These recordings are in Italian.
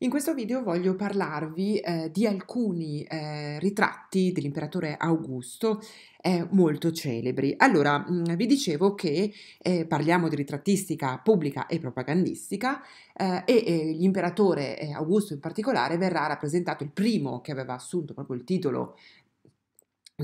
In questo video voglio parlarvi eh, di alcuni eh, ritratti dell'imperatore Augusto eh, molto celebri. Allora, mh, mm, vi dicevo che eh, parliamo di ritrattistica pubblica e propagandistica eh, e eh, l'imperatore Augusto in particolare verrà rappresentato il primo che aveva assunto proprio il titolo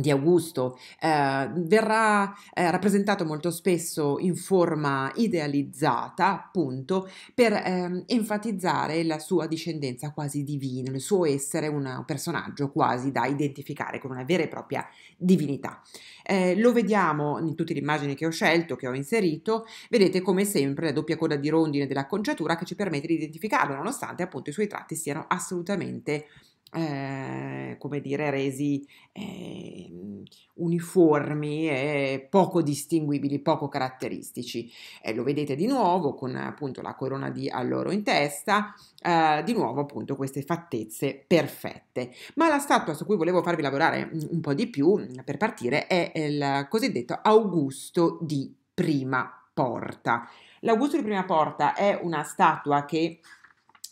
di Augusto eh, verrà eh, rappresentato molto spesso in forma idealizzata, appunto, per eh, enfatizzare la sua discendenza quasi divina, il suo essere un personaggio quasi da identificare con una vera e propria divinità. Eh, lo vediamo in tutte le immagini che ho scelto, che ho inserito, vedete come sempre la doppia coda di rondine dell'acconciatura che ci permette di identificarlo, nonostante appunto i suoi tratti siano assolutamente eh, come dire, resi eh, uniformi e poco distinguibili, poco caratteristici. Eh, lo vedete di nuovo con appunto la corona di alloro in testa, eh, di nuovo appunto queste fattezze perfette. Ma la statua su cui volevo farvi lavorare mm, un po' di più mm, per partire è il cosiddetto Augusto di Prima Porta. L'Augusto di Prima Porta è una statua che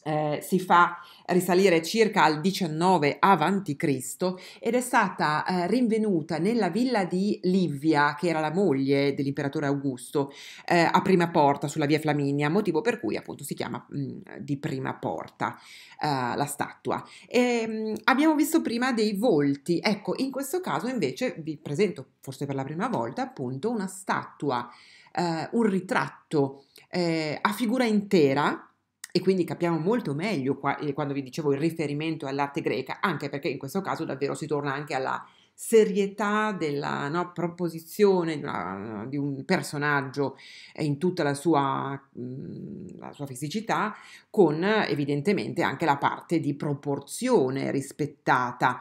eh, si fa risalire circa al 19 a.C. ed è stata eh, rinvenuta nella villa di Livia, che era la moglie dell'imperatore Augusto, eh, a Prima Porta sulla via Flaminia, motivo per cui appunto si chiama mh, mm, di Prima Porta eh, la statua. E, ehm, mh, abbiamo visto prima dei volti, ecco, in questo caso invece vi presento, forse per la prima volta, appunto una statua, eh, un ritratto eh, a figura intera e quindi capiamo molto meglio qua, eh, quando vi dicevo il riferimento all'arte greca, anche perché in questo caso davvero si torna anche alla serietà della no, proposizione di, una, di, un personaggio eh, in tutta la sua, mm, la sua, fisicità, con evidentemente anche la parte di proporzione rispettata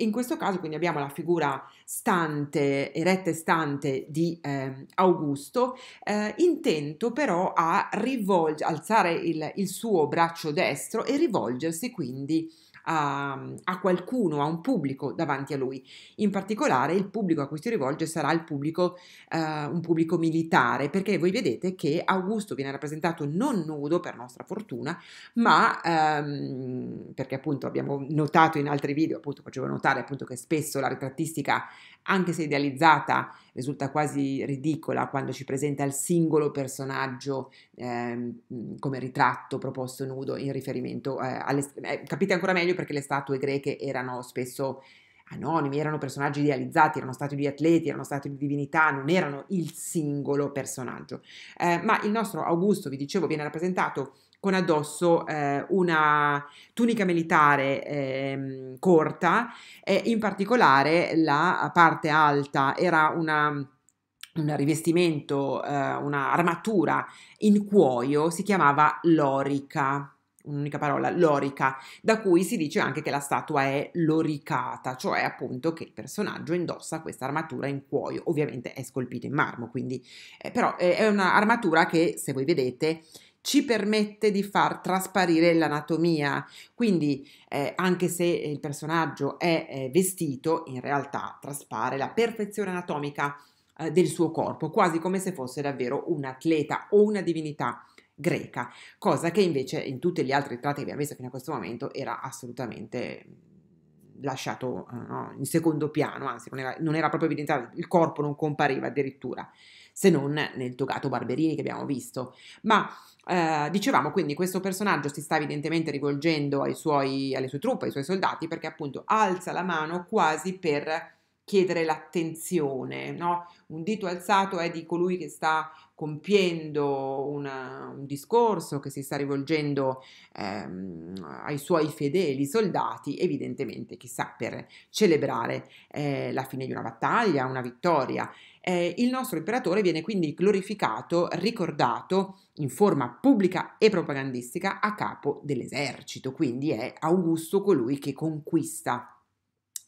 in questo caso quindi abbiamo la figura stante, eretta e stante di eh, Augusto, eh, intento però a rivolg- alzare il, il suo braccio destro e rivolgersi quindi a, a qualcuno, a un pubblico davanti a lui. In particolare il pubblico a cui si rivolge sarà il pubblico, eh, un pubblico militare, perché voi vedete che Augusto viene rappresentato non nudo, per nostra fortuna, ma ehm, perché appunto abbiamo notato in altri video, appunto facevo notare appunto che spesso la ritrattistica anche se idealizzata, risulta quasi ridicola quando ci presenta il singolo personaggio eh, come ritratto proposto nudo in riferimento eh, alle... Eh, capite ancora meglio perché le statue greche erano spesso anonimi, erano personaggi idealizzati, erano stati di atleti, erano stati di divinità, non erano il singolo personaggio. Eh, ma il nostro Augusto, vi dicevo, viene rappresentato con addosso eh, una tunica militare eh, corta e in particolare la parte alta era una un rivestimento, eh, una in cuoio, si chiamava lorica, un'unica parola, lorica, da cui si dice anche che la statua è loricata, cioè appunto che il personaggio indossa questa armatura in cuoio, ovviamente è scolpito in marmo, quindi eh, però eh, è un'armatura che se voi vedete ci permette di far trasparire l'anatomia. Quindi, eh, anche se il personaggio è eh, vestito, in realtà traspare la perfezione anatomica eh, del suo corpo, quasi come se fosse davvero un atleta o una divinità greca, cosa che invece in tutte le altre ritratti che abbiamo visto fino a questo momento era assolutamente lasciato eh, no, in secondo piano, anzi non era, non era, proprio evidenziato, il corpo non compariva addirittura, se non nel togato Barberini che abbiamo visto. Ma eh, dicevamo quindi questo personaggio si sta evidentemente rivolgendo ai suoi, alle sue truppe, ai suoi soldati, perché appunto alza la mano quasi per chiedere l'attenzione, no? Un dito alzato è di colui che sta compiendo una, un discorso, che si sta rivolgendo ehm, ai suoi fedeli soldati, evidentemente chissà per celebrare eh, la fine di una battaglia, una vittoria. Eh, il nostro imperatore viene quindi glorificato, ricordato in forma pubblica e propagandistica a capo dell'esercito, quindi è Augusto colui che conquista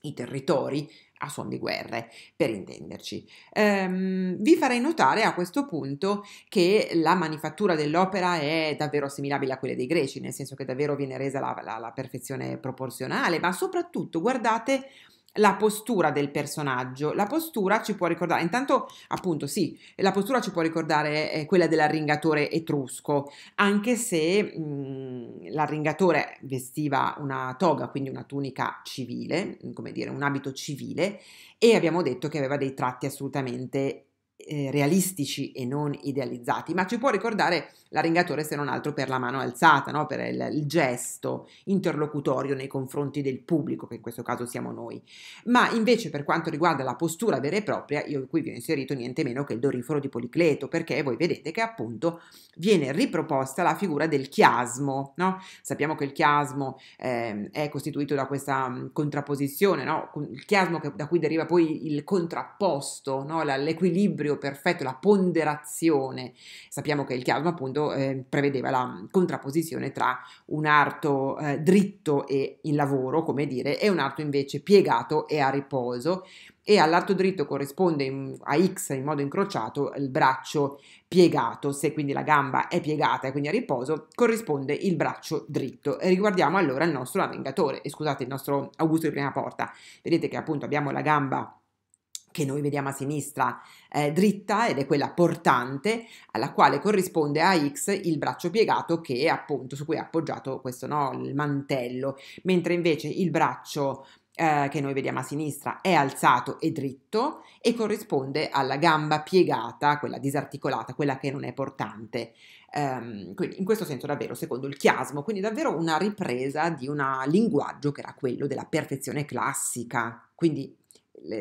i territori a suon di guerre, per intenderci. Ehm, vi farei notare a questo punto che la manifattura dell'opera è davvero assimilabile a quella dei greci, nel senso che davvero viene resa la, la, la perfezione proporzionale, ma soprattutto guardate la postura del personaggio. La postura ci può ricordare, intanto appunto sì, la postura ci può ricordare eh, quella dell'arringatore etrusco, anche se mh, mm, l'arringatore vestiva una toga, quindi una tunica civile, come dire, un abito civile, e abbiamo detto che aveva dei tratti assolutamente eh, realistici e non idealizzati, ma ci può ricordare l'arringatore se non altro per la mano alzata, no? per il, il, gesto interlocutorio nei confronti del pubblico, che in questo caso siamo noi. Ma invece per quanto riguarda la postura vera e propria, io qui vi ho inserito niente meno che il doriforo di Policleto, perché voi vedete che appunto viene riproposta la figura del chiasmo. No? Sappiamo che il chiasmo eh, è costituito da questa mm, contrapposizione, no? il chiasmo che, da cui deriva poi il contrapposto, l'equilibrio equilibrio perfetto, la ponderazione. Sappiamo che il chiasma appunto eh, prevedeva la contrapposizione tra un arto eh, dritto e in lavoro, come dire, e un arto invece piegato e a riposo e all'arto dritto corrisponde in, a X in modo incrociato il braccio piegato, se quindi la gamba è piegata e quindi a riposo, corrisponde il braccio dritto. E riguardiamo allora il nostro lavingatore, e scusate il nostro Augusto di prima porta, vedete che appunto abbiamo la gamba che noi vediamo a sinistra eh, dritta ed è quella portante alla quale corrisponde a X il braccio piegato che è appunto su cui è appoggiato questo no, il mantello, mentre invece il braccio eh, che noi vediamo a sinistra è alzato e dritto e corrisponde alla gamba piegata, quella disarticolata, quella che non è portante. Um, quindi in questo senso davvero secondo il chiasmo, quindi davvero una ripresa di un linguaggio che era quello della perfezione classica, quindi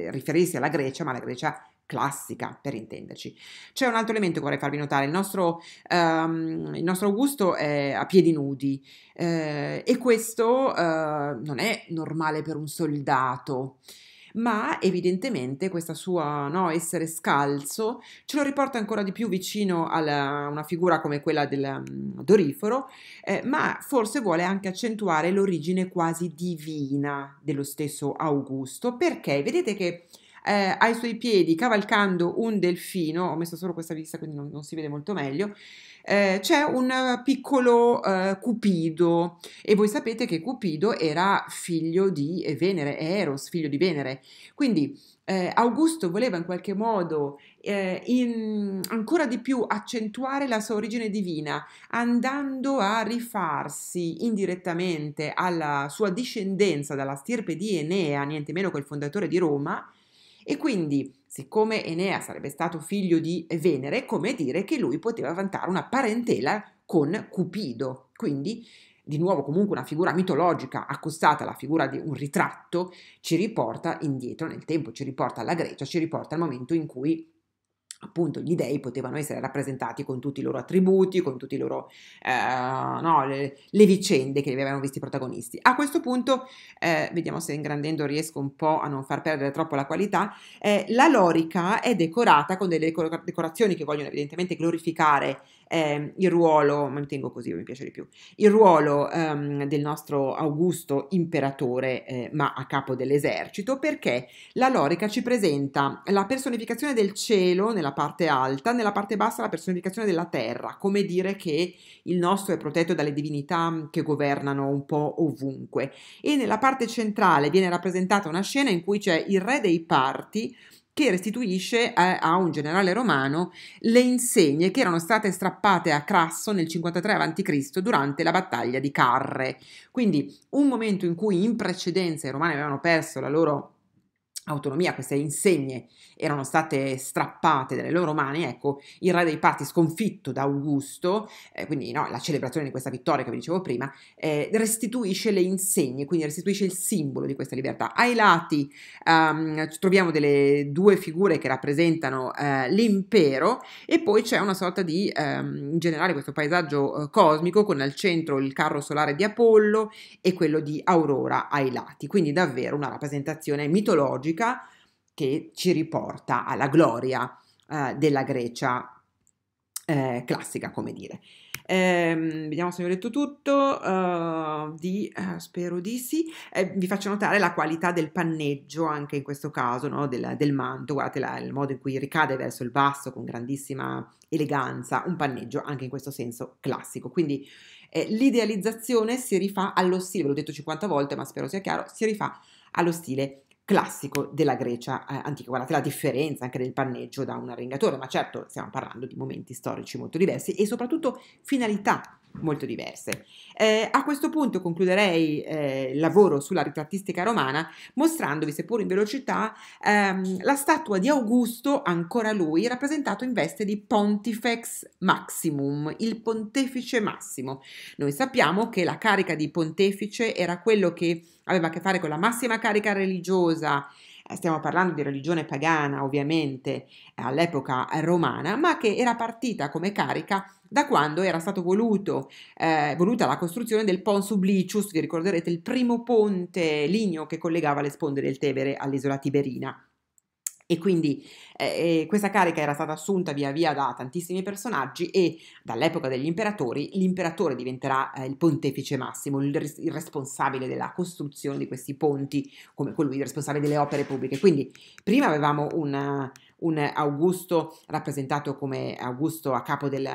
riferirsi alla Grecia, ma la Grecia classica, per intenderci. C'è un altro elemento che vorrei farvi notare, il nostro, um, il nostro Augusto è a piedi nudi eh, e questo eh, non è normale per un soldato ma evidentemente questo suo no, essere scalzo ce lo riporta ancora di più vicino a una figura come quella del um, Doriforo, eh, ma forse vuole anche accentuare l'origine quasi divina dello stesso Augusto, perché vedete che eh, ai suoi piedi cavalcando un delfino, ho messo solo questa vista quindi non, non si vede molto meglio, eh, c'è un piccolo eh, Cupido e voi sapete che Cupido era figlio di eh, Venere, Eros, figlio di Venere, quindi eh, Augusto voleva in qualche modo eh, in, ancora di più accentuare la sua origine divina andando a rifarsi indirettamente alla sua discendenza dalla stirpe di Enea, niente meno che il fondatore di Roma, e quindi, siccome Enea sarebbe stato figlio di Venere, come dire che lui poteva vantare una parentela con Cupido. Quindi, di nuovo comunque una figura mitologica accostata alla figura di un ritratto, ci riporta indietro nel tempo, ci riporta alla Grecia, ci riporta al momento in cui appunto gli dei potevano essere rappresentati con tutti i loro attributi, con tutte eh, no, le, le, vicende che li avevano visti i protagonisti. A questo punto, eh, vediamo se ingrandendo riesco un po' a non far perdere troppo la qualità, eh, la lorica è decorata con delle decorazioni che vogliono evidentemente glorificare eh, il ruolo, mi tengo così, mi piace di più, il ruolo ehm, del nostro Augusto imperatore, eh, ma a capo dell'esercito, perché la Lorica ci presenta la personificazione del cielo nella parte alta, nella parte bassa la personificazione della terra, come dire che il nostro è protetto dalle divinità che governano un po' ovunque. E nella parte centrale viene rappresentata una scena in cui c'è il re dei parti, che restituisce a, a, un generale romano le insegne che erano state strappate a Crasso nel 53 a.C. durante la battaglia di Carre. Quindi un momento in cui in precedenza i romani avevano perso la loro autonomia, queste insegne erano state strappate dalle loro mani, ecco, il re dei parti sconfitto da Augusto, eh, quindi no, la celebrazione di questa vittoria che vi dicevo prima, eh, restituisce le insegne, quindi restituisce il simbolo di questa libertà. Ai lati um, troviamo delle due figure che rappresentano uh, l'impero e poi c'è una sorta di, um, in generale, questo paesaggio uh, cosmico con al centro il carro solare di Apollo e quello di Aurora ai lati, quindi davvero una rappresentazione mitologica mitologica che ci riporta alla gloria eh, della Grecia eh, classica, come dire. Eh, vediamo se vi ho detto tutto, uh, di, uh, spero di sì. Eh, vi faccio notare la qualità del panneggio anche in questo caso no? del, del, manto, guardate la, il modo in cui ricade verso il basso con grandissima eleganza, un panneggio anche in questo senso classico. Quindi eh, l'idealizzazione si rifà allo stile, ve l'ho detto 50 volte ma spero sia chiaro, si rifà allo stile classico della Grecia eh, antica. Guardate la differenza anche del panneggio da un arringatore, ma certo stiamo parlando di momenti storici molto diversi e soprattutto finalità molto diverse. Eh, a questo punto concluderei eh, il lavoro sulla ritrattistica romana mostrandovi, seppur in velocità, ehm, la statua di Augusto, ancora lui, rappresentato in veste di Pontifex Maximum, il pontefice massimo. Noi sappiamo che la carica di pontefice era quello che aveva a che fare con la massima carica religiosa eh, stiamo parlando di religione pagana ovviamente all'epoca romana, ma che era partita come carica da quando era stata eh, voluta la costruzione del Pont Sublicius, vi ricorderete il primo ponte ligneo che collegava le sponde del Tevere all'isola Tiberina. E quindi eh, questa carica era stata assunta via via da tantissimi personaggi e dall'epoca degli imperatori l'imperatore diventerà eh, il pontefice massimo, il, il, responsabile della costruzione di questi ponti, come colui responsabile delle opere pubbliche. Quindi prima avevamo una, un Augusto rappresentato come Augusto a capo del,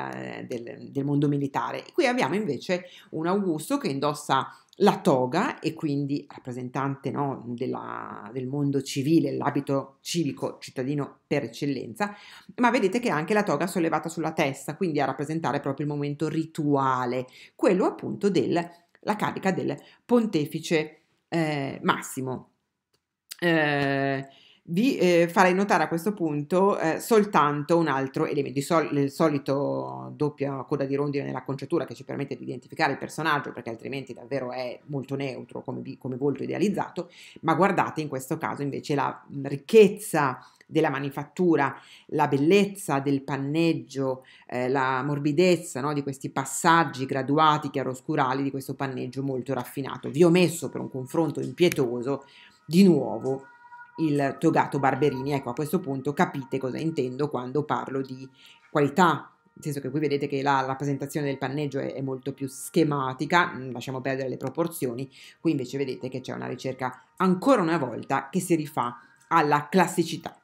del, del mondo militare. Qui abbiamo invece un Augusto che indossa la toga e quindi rappresentante no, della, del mondo civile, l'abito civico cittadino per eccellenza, ma vedete che anche la toga sollevata sulla testa, quindi a rappresentare proprio il momento rituale, quello appunto della carica del pontefice eh, Massimo. Eh, vi eh, farei notare a questo punto eh, soltanto un altro elemento, sol- il solito doppia coda di rondine nell'acconciatura che ci permette di identificare il personaggio perché altrimenti davvero è molto neutro come, come volto idealizzato, ma guardate in questo caso invece la ricchezza della manifattura, la bellezza del panneggio, eh, la morbidezza no, di questi passaggi graduati chiaroscurali di questo panneggio molto raffinato. Vi ho messo per un confronto impietoso di nuovo il togato Barberini. Ecco, a questo punto capite cosa intendo quando parlo di qualità nel senso che qui vedete che la rappresentazione del panneggio è, è, molto più schematica, mm, lasciamo perdere le proporzioni, qui invece vedete che c'è una ricerca ancora una volta che si rifà alla classicità.